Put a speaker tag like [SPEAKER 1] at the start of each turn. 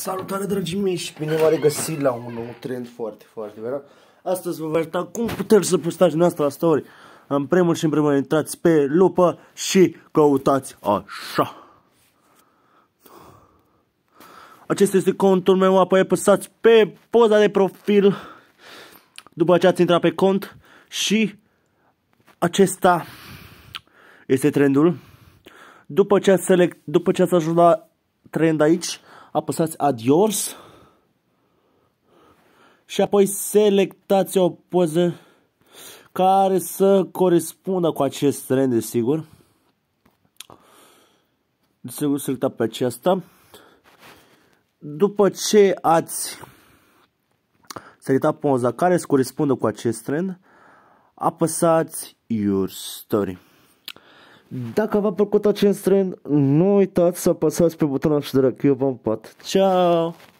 [SPEAKER 1] Salutare dragii mei și bine v a regăsit la un nou trend foarte, foarte vera. Astăzi vă voi arăta cum puteți să postați asta la story. În primul și în primul intrați pe lupă și căutați așa. Acesta este contul meu, apoi apăsați pe poza de profil. După ce ați intrat pe cont și acesta este trendul. După ce ați, select, după ce ați ajuns la trend aici, apăsați Adios și apoi selectați o poză care să corespundă cu acest trend, desigur. Desigur, selectați pe aceasta. După ce ați selectat poza care să corespundă cu acest trend, apăsați Your Story. Dacă v-a plăcut acest trend, nu uitați să apăsați pe butonul și de like. Vă pat. Ciao!